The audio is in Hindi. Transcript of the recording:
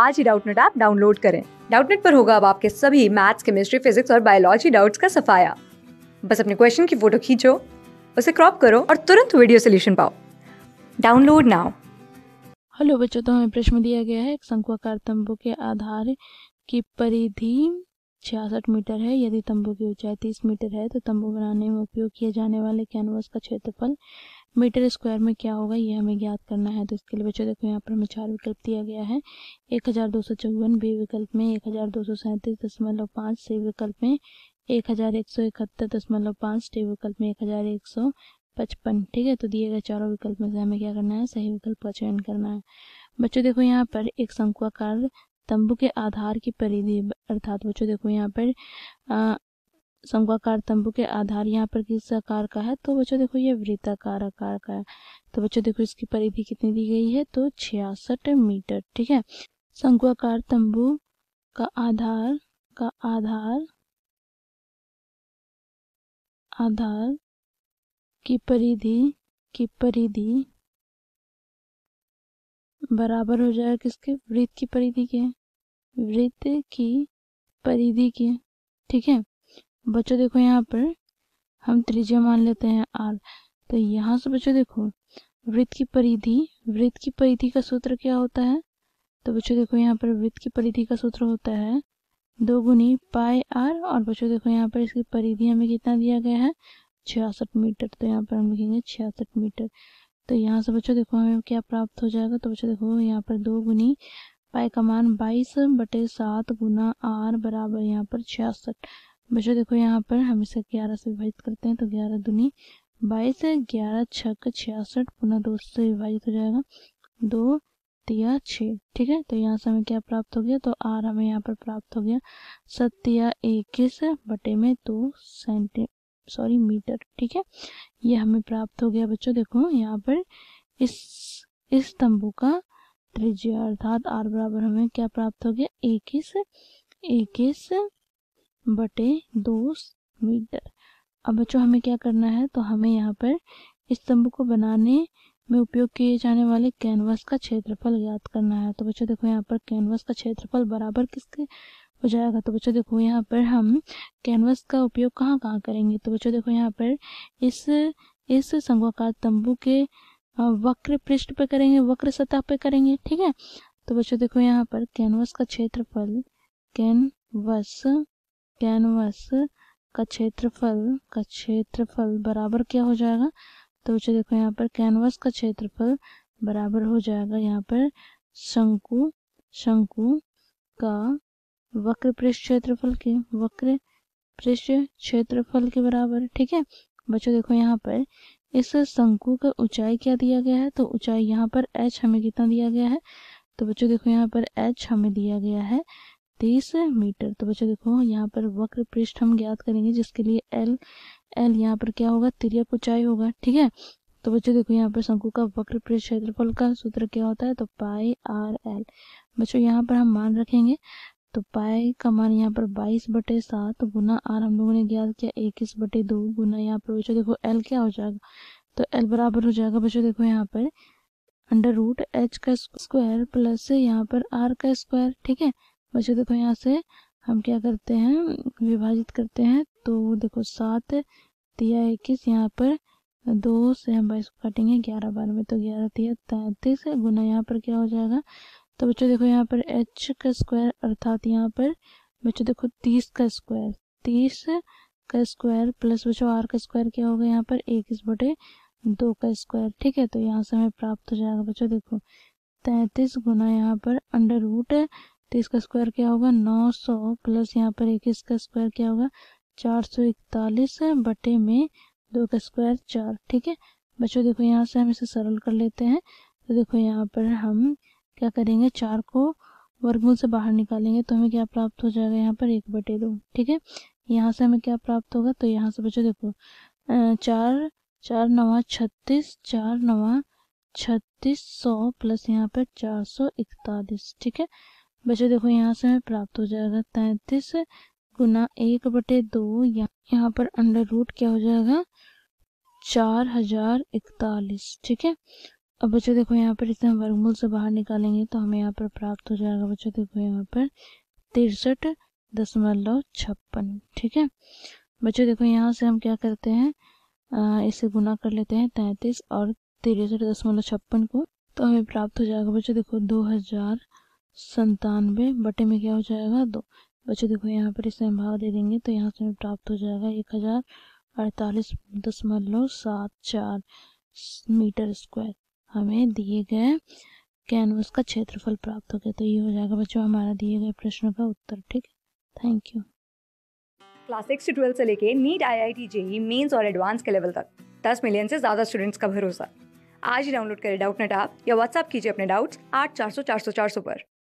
आज ही डाउटनेट ऐप डाउनलोड करें डाउटनेट पर होगा अब आपके सभी मैथ्स केमिस्ट्री फिजिक्स और बायोलॉजी डाउट्स का सफाया बस अपने क्वेश्चन की फोटो खींचो उसे क्रॉप करो और तुरंत वीडियो सोल्यूशन पाओ डाउनलोड नाउ हेलो बच्चों तो हमें प्रश्न दिया गया है एक शंकुआकार तंबू के आधार की परिधि छियासठ मीटर है यदि तंबू की ऊंचाई तीस मीटर है तो तंबू बनाने में उपयोग किए जाने वाले कैनवस का क्षेत्रफल मीटर स्क्वायर में क्या होगा ये हमें ज्ञात करना है तो इसके लिए बच्चों देखो यहाँ पर हमें चार विकल्प दिया गया है एक हज़ार दो सौ चौवन बी विकल्प में एक हज़ार दो सौ सैंतीस दशमलव पाँच सी विकल्प में एक हज़ार एक सौ इकहत्तर दशमलव पाँच डी विकल्प में एक हज़ार एक सौ पचपन ठीक है तो दिए गए चारों विकल्प में से हमें क्या करना है सही विकल्प का चयन करना है बच्चों देखो यहाँ पर एक शंकुआकार तंबू के आधार की परिधि अर्थात बच्चों देखो यहाँ पर समकाकार तंबू के आधार यहाँ पर किस आकार का है तो बच्चों देखो ये वृत्ताकार आकार का है तो बच्चों देखो इसकी परिधि कितनी दी गई है तो छियासठ मीटर ठीक है शंकुआकार तंबू का आधार का आधार आधार की परिधि की परिधि बराबर हो जाएगा किसके वृत्त की परिधि के वृत्त की परिधि के ठीक है बच्चों देखो यहाँ पर हम त्रिज्या मान लेते हैं आर तो यहाँ से बच्चों देखो वृत्त की परिधि वृत्त की परिधि का सूत्र क्या होता है तो बच्चों देखो यहाँ पर वृत्त की परिधि का सूत्र होता है दो गुनी पाए आर और बच्चों देखो यहाँ पर इसकी परिधि हमें कितना दिया गया है छियासठ मीटर तो यहाँ पर हम लिखेंगे छियासठ मीटर तो यहाँ से बच्चों देखो हमें क्या प्राप्त हो जाएगा तो बच्चों देखो यहाँ पर दो गुनी पाए का मान बाईस बटे सात गुना आर बराबर यहाँ पर छियासठ बच्चों देखो यहाँ पर हम इसे ग्यारह से विभाजित करते हैं तो ग्यारह दुनी बाईस ग्यारह छक छियासठ पुनः दो से विभाजित हो जाएगा दो तिया छः ठीक है तो यहाँ से हमें क्या प्राप्त हो गया तो आर हमें यहाँ पर प्राप्त हो गया सत्या इक्कीस बटे में दो सेंटी सॉरी मीटर ठीक है ये हमें प्राप्त हो गया बच्चों देखो यहाँ पर इस इस तंबू का त्रिज्या अर्थात आर बराबर हमें क्या प्राप्त हो गया इक्कीस इक्कीस बटे दो मीटर अब बच्चों हमें क्या करना है तो हमें यहाँ पर इस तंबू को बनाने में उपयोग किए जाने वाले कैनवास का क्षेत्रफल ज्ञात करना है तो बच्चों देखो यहाँ पर कैनवास का क्षेत्रफल बराबर किसके हो जाएगा तो बच्चों देखो यहाँ पर हम कैनवास का उपयोग कहाँ कहाँ करेंगे तो बच्चों देखो यहाँ पर इस इस संघवाकार तंबू के वक्र पृष्ठ पे करेंगे वक्र सतह पे करेंगे ठीक है तो बच्चों देखो यहाँ पर कैनवास का क्षेत्रफल कैनवस कैनवस का क्षेत्रफल का क्षेत्रफल बराबर क्या हो जाएगा तो बच्चों देखो यहाँ पर कैनवस का क्षेत्रफल बराबर हो जाएगा यहाँ पर शंकु शंकु का वक्र पृष्ठ क्षेत्रफल के वक्र पृष्ठ क्षेत्रफल के बराबर ठीक है बच्चों देखो यहाँ पर इस शंकु का ऊंचाई क्या दिया गया है तो ऊंचाई यहाँ पर एच हमें कितना दिया गया है तो बच्चों देखो यहाँ पर एच हमें दिया गया है तेईस मीटर तो बच्चों देखो यहाँ पर वक्र पृष्ठ हम ज्ञात करेंगे जिसके लिए एल एल यहाँ पर क्या होगा तिरक ऊंचाई होगा ठीक है तो बच्चों देखो यहाँ पर शंकु का वक्र पृष्ठ क्षेत्रफल का सूत्र क्या होता है तो पाई आर एल बच्चों यहाँ पर हम मान रखेंगे तो पाई का मान यहाँ पर बाईस बटे सात गुना आर हम लोगों ने ज्ञात किया इक्कीस बटे दो गुना यहाँ पर बच्चों देखो एल क्या हो जाएगा तो एल बराबर हो जाएगा बच्चों देखो यहाँ पर अंडर रूट एच का स्क्वायर प्लस यहाँ पर आर का स्क्वायर ठीक है बच्चों देखो यहाँ से हम क्या करते हैं विभाजित करते हैं तो देखो सात तिया इक्कीस यहाँ पर दो से हम बाईस को काटेंगे ग्यारह बार में तो ग्यारह तिया तैंतीस गुना यहाँ पर क्या हो जाएगा तो बच्चों देखो यहाँ पर एच का स्क्वायर अर्थात यहाँ पर बच्चों देखो तीस का स्क्वायर तीस का स्क्वायर प्लस बच्चों आर का स्क्वायर क्या होगा यहाँ पर इक्कीस बटे दो का स्क्वायर ठीक है तो यहाँ से हमें प्राप्त हो जाएगा बच्चों देखो तैंतीस गुना यहाँ पर अंडर रूट तो इसका स्क्वायर क्या होगा नौ सौ प्लस यहाँ पर एक इसका स्क्वायर क्या होगा चार सौ इकतालीस बटे में दो का स्क्वायर चार ठीक है बच्चों देखो यहाँ से हम इसे सरल कर लेते हैं तो देखो यहाँ पर हम क्या करेंगे चार को वर्गमूल से बाहर निकालेंगे तो हमें क्या प्राप्त हो जाएगा यहाँ पर एक बटे दो ठीक है यहाँ से हमें क्या प्राप्त होगा तो यहाँ से बच्चों देखो चार चार नवा छत्तीस चार नवा छत्तीस सौ प्लस यहाँ पर चार सौ इकतालीस ठीक है बच्चे देखो यहाँ से हमें प्राप्त हो जाएगा तैतीस गुना एक बटे दो यहाँ पर अंडर रूट क्या हो जाएगा चार हजार इकतालीस ठीक है अब बच्चों देखो यहाँ पर इसे हम वर्गमूल से बाहर निकालेंगे तो हमें यहाँ पर प्राप्त हो जाएगा बच्चों देखो यहाँ पर तिरसठ दशमलव छप्पन ठीक है बच्चों देखो यहाँ से हम क्या करते हैं आ, इसे गुना कर लेते हैं तैतीस और तिरसठ दशमलव छप्पन को तो हमें प्राप्त हो जाएगा बच्चों देखो दो हजार संतानवे बटे में क्या हो जाएगा दो बच्चों देखो यहाँ पर इसे भाव दे देंगे तो यहाँ से हमें प्राप्त हो जाएगा एक हज़ार अड़तालीस दशमलव सात चार मीटर स्क्वायर हमें दिए गए कैनवस का क्षेत्रफल प्राप्त हो गया तो ये हो जाएगा बच्चों हमारा दिए गए प्रश्नों का उत्तर ठीक है थैंक यू क्लास सिक्स से ट्वेल्थ से लेके NEET I I T JEE mains और एडवांस के लेवल तक दस मिलियन से ज़्यादा स्टूडेंट्स का भरोसा आज ही डाउनलोड करें डाउट नेट आप या व्हाट्सअप कीजिए अपने डाउट्स आठ चार सौ चार सौ चार सौ पर